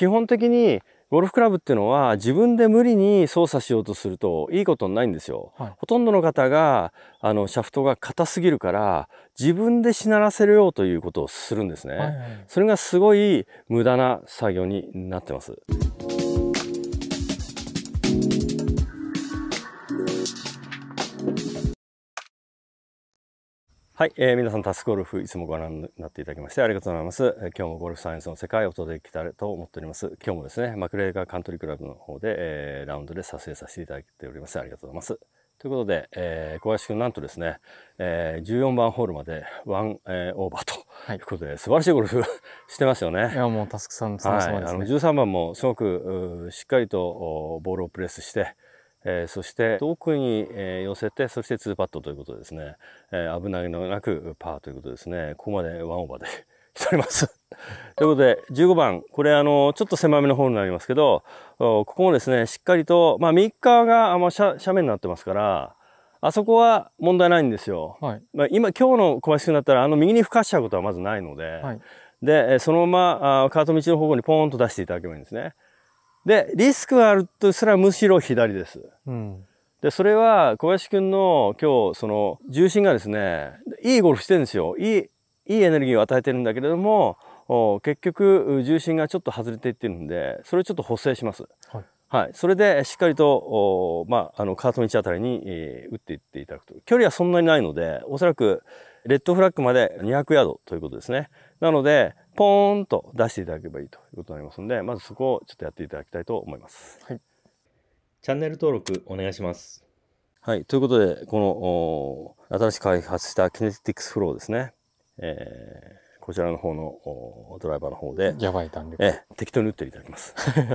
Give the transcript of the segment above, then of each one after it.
基本的にゴルフクラブっていうのは自分で無理に操作しようとするといいことないんですよ。はい、ほとんどの方があのシャフトが硬すぎるから自分でしならせるようということをするんですね。はいはい、それがすごい無駄な作業になってます。はい、えー、皆さんタスクゴルフいつもご覧になっていただきましてありがとうございます、えー、今日もゴルフサイエンスの世界をお届けきたいと思っております今日もですねマクレーガーカントリークラブの方で、えー、ラウンドで撮影させていただいておりますありがとうございますということで、えー、小林くんなんとですね、えー、14番ホールまでワン、えー、オーバーとということで、はい、素晴らしいゴルフ してますよね。いや、もうタスクさん、そもそですね、はい、あの13番もすごくしっかりとボールをプレスして、えー、そして奥に、えー、寄せてそして2パットということですね、えー、危ないのなくパーということですねここまで1オーバーで しております ということで15番これあのちょっと狭めのルになりますけどここもですねしっかりと、まあ、右側があまの斜面になってますからあそこは問題ないんですよ、はい、まあ、今今日の小林君だったらあの右に吹かしちゃうことはまずないので、はい、でそのままあカート道の方向にポーンと出していただけばいいんですね。で、リスクがあるとすらむしろ左です。うん、で、それは小林くんの今日、その重心がですね、いいゴルフしてるんですよ。いい、いいエネルギーを与えてるんだけれども、結局重心がちょっと外れていってるんで、それをちょっと補正します。はい。はい、それでしっかりと、まあ、あの、カートの位置あたりに、えー、打っていっていただくと。距離はそんなにないので、おそらくレッドフラッグまで200ヤードということですね。なので、ポーンと出していただければいいということになりますので、まずそこをちょっとやっていただきたいと思います。はい。チャンネル登録お願いします。はい。ということで、この、新しく開発したキネティクスフローですね。えー、こちらの方のドライバーの方で。やばい弾力。えー、適当に打っていただきます。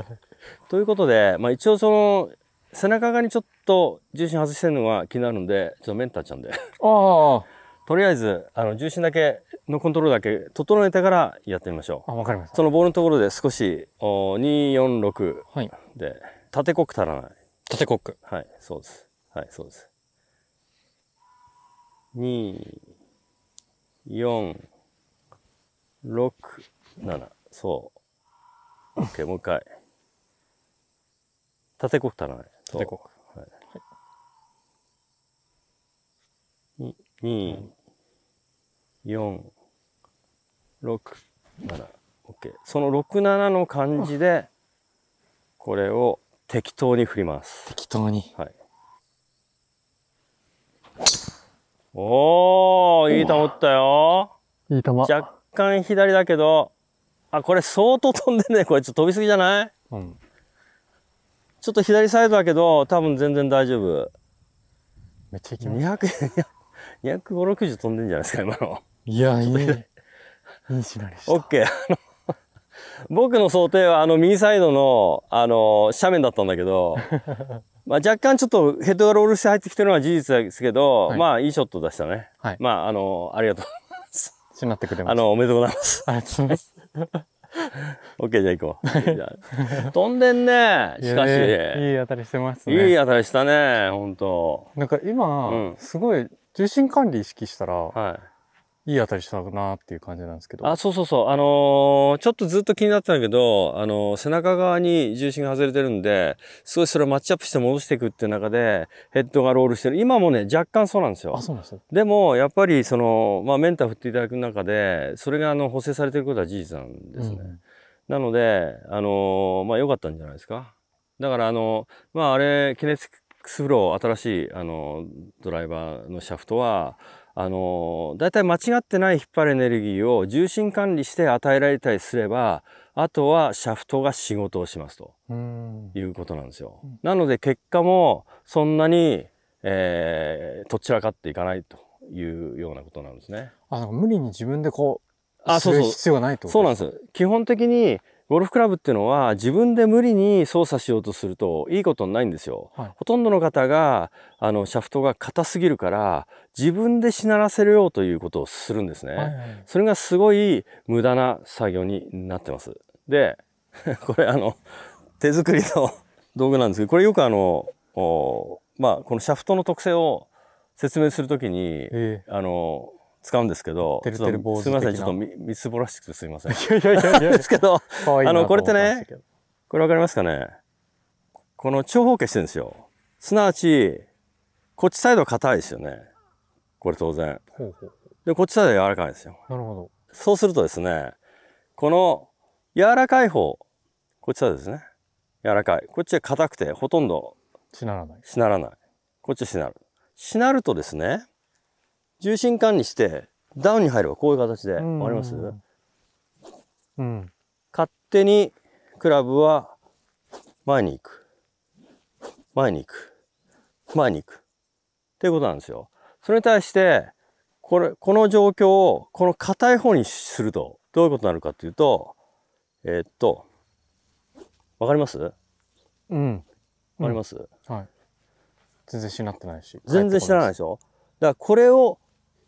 ということで、まあ一応その、背中側にちょっと重心外してるのが気になるんで、ちょっとメンターちゃんで。ああ。とりあえず、あの、重心だけのコントロールだけ整えてからやってみましょう。あ、わかりました。そのボールのところで少し、お2、4、6。はい。で、縦コック足らない。縦コック。はい、そうです。はい、そうです。2、4、6、7。そう。OK、もう一回。縦コック足らない。縦コック。2、4、6、7、OK。その6、7の感じで、これを適当に振ります。適当に。はい。おー、いい球打ったよ。いい球。若干左だけど、あ、これ相当飛んでね。これちょっと飛びすぎじゃないうん。ちょっと左サイドだけど、多分全然大丈夫。めっちゃ行きます。200、250、60飛んでんじゃないですか、今の。いや、いい。いい縛りした。オッケー。僕の想定は、あの、右サイドの、あの、斜面だったんだけど、まあ、若干ちょっとヘッドがロールして入ってきてるのは事実ですけど、はい、まあ、いいショット出したね。はい。まあ、あの、ありがとうございます。しまってくれます。あの、おめでとうございます。ありがとうございます。オッケーじゃあ行こう。飛んでんね。しかし。いい当たりしてますね。いい当たりしたね、本当なんか今、うん、すごい重心管理意識したら、はい、いい当たりしたなっていう感じなんですけど。あ、そうそうそう。あのー、ちょっとずっと気になってたんだけど、あのー、背中側に重心が外れてるんで、すごいそれをマッチアップして戻していくっていう中で、ヘッドがロールしてる。今もね、若干そうなんですよ。あ、そうなんですよ。でも、やっぱり、その、まあ、メンター振っていただく中で、それが、あの、補正されてることは事実なんですね。うん、なので、あのー、まあ、良かったんじゃないですか。だから、あの、まあ、あれ、ケネックスフロー新しいあのドライバーのシャフトはあのだいたい間違ってない引っ張るエネルギーを重心管理して与えられたりすればあとはシャフトが仕事をしますということなんですよ。なので結果もそんなに、えー、とっちらかっていかないというようなことなんですね。あ無理に自分でこうあそうそう必要がないとそうなんです。基本的にゴルフクラブっていうのは自分で無理に操作しようとするといいことないんですよ。はい、ほとんどの方があのシャフトが硬すぎるから自分でしならせるようということをするんですね。はいはい、それがすごい無駄な作業になってます。で、これあの手作りの道具なんですけど、これよくあのまあこのシャフトの特性を説明するときに、えー、あの使うんですけど、すみません、ちょっとみみすぼらしくてすみません。いやいやいやですけど、あの、これってね、これわかりますかねこの長方形してるんですよ。すなわち、こっちサイド硬いですよね。これ当然。ほうほうで、こっちサイド柔らかいですよ。なるほど。そうするとですね、この柔らかい方、こっちサイドですね。柔らかい。こっちは硬くて、ほとんどしならない。しならない。こっちはしなる。しなるとですね、重心管理して、ダウンに入ればこういう形で、わ、かりますうん。勝手にクラブは前に行く。前に行く。前に行く。っていうことなんですよ。それに対して、これ、この状況を、この硬い方にすると、どういうことになるかっていうと、えー、っと、わかりますうん。わかります、うん、はい。全然しなってないし。全然しならないでしょだからこれを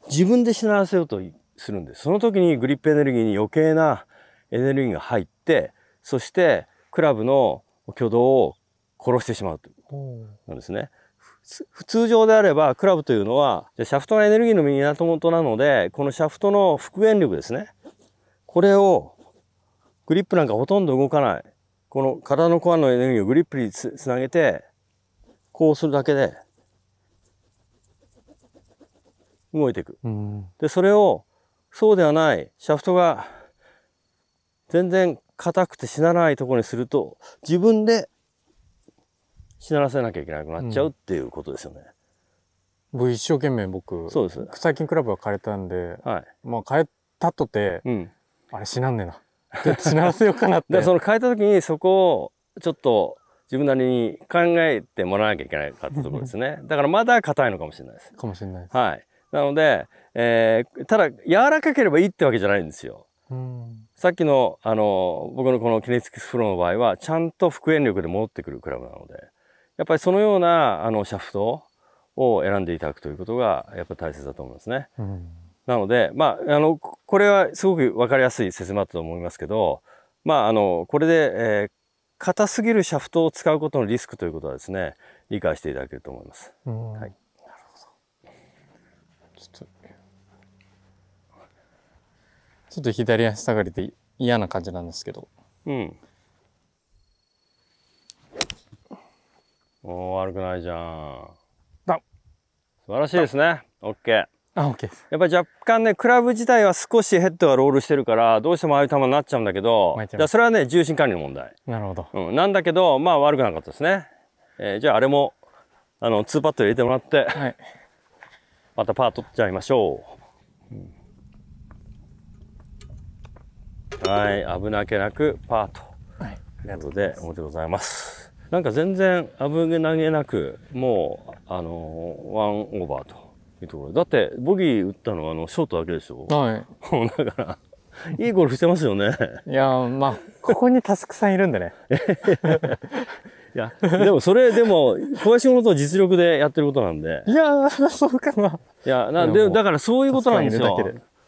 自分で死なせようとするんです。その時にグリップエネルギーに余計なエネルギーが入って、そしてクラブの挙動を殺してしまうというなんですね。通常であればクラブというのはシャフトのエネルギーの源なのでこのシャフトの復元力ですねこれをグリップなんかほとんど動かないこの体のコアのエネルギーをグリップにつなげてこうするだけで動いていく。うん、で、それを、そうではない、シャフトが全然硬くて死なないところにすると、自分で死ならせなきゃいけなくなっちゃうっていうことですよね。うん、僕一生懸命僕、そうです。最近クラブが変えたんで、はい、まあ変えたとて、うん、あれ死なんねえな。死ならせようかなって。で、その変えた時にそこをちょっと自分なりに考えてもらわなきゃいけないかってところですね。だからまだ硬いのかもしれないです。かもしれないです。はい。なので、えー、ただ柔らかければいいってわけじゃないんですよ。うん、さっきのあの僕のこのキネティスフローの場合はちゃんと復縁力で戻ってくるクラブなのでやっぱりそのようなあのシャフトを選んでいただくということがやっぱ大切だと思いますね。うん、なのでまああのこれはすごく分かりやすい説明だったと思いますけどまああのこれで、えー、硬すぎるシャフトを使うことのリスクということはですね理解していただけると思います。うん、はいちょっとちょっと左足下がりで嫌な感じなんですけどうんお悪くないじゃんだ素晴らしいですね OK あ OK ですやっぱり若干ねクラブ自体は少しヘッドがロールしてるからどうしてもああいう球になっちゃうんだけどじゃそれはね重心管理の問題なるほど、うん、なんだけどまあ悪くなかったですね、えー、じゃああれもあの2パット入れてもらって、はいまたパー取っちゃいましょう、うん、はい危なげなくパーということでおめでとうございますなんか全然危なげなくもうあのワンオーバーというところだってボギー打ったのはあのショートだけでしょはい だからいいゴルフしてますよね。いやまあ、ここにタスクさんいるんでね。や、でもそれ、でも、小林との実力でやってることなんで。いやそうかな。いや、なでだからそういうことなんですよ。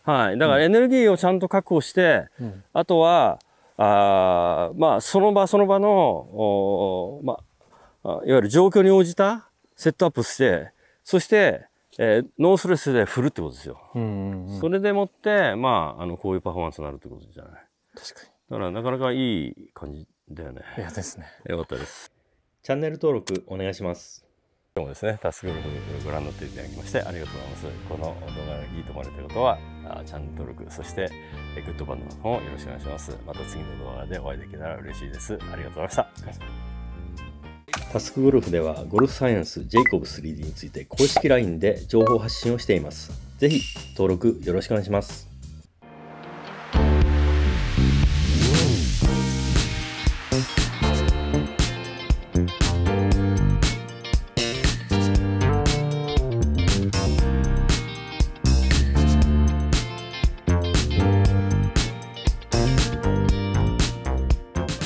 はい。だからエネルギーをちゃんと確保して、うん、あとは、あまあ、その場その場の、おまあ、いわゆる状況に応じたセットアップして、そして、えー、ノースレスで振るってことですよ。それでもって、まあ、あの、こういうパフォーマンスになるってことじゃない。確かに。だから、なかなかいい感じだよね。いやですね。よかったです。チャンネル登録お願いします。今日もですね、タスクゴルフご覧になっていただきましてありがとうございます。この動画がいいと思われた方は、あチャンネル登録、そしてグッドボタンの方よろしくお願いします。また次の動画でお会いできたら嬉しいです。ありがとうございました。タスクゴルフではゴルフサイエンスジェイコブ 3D について公式 LINE で情報発信をしています。ぜひ登録よろしくお願いします。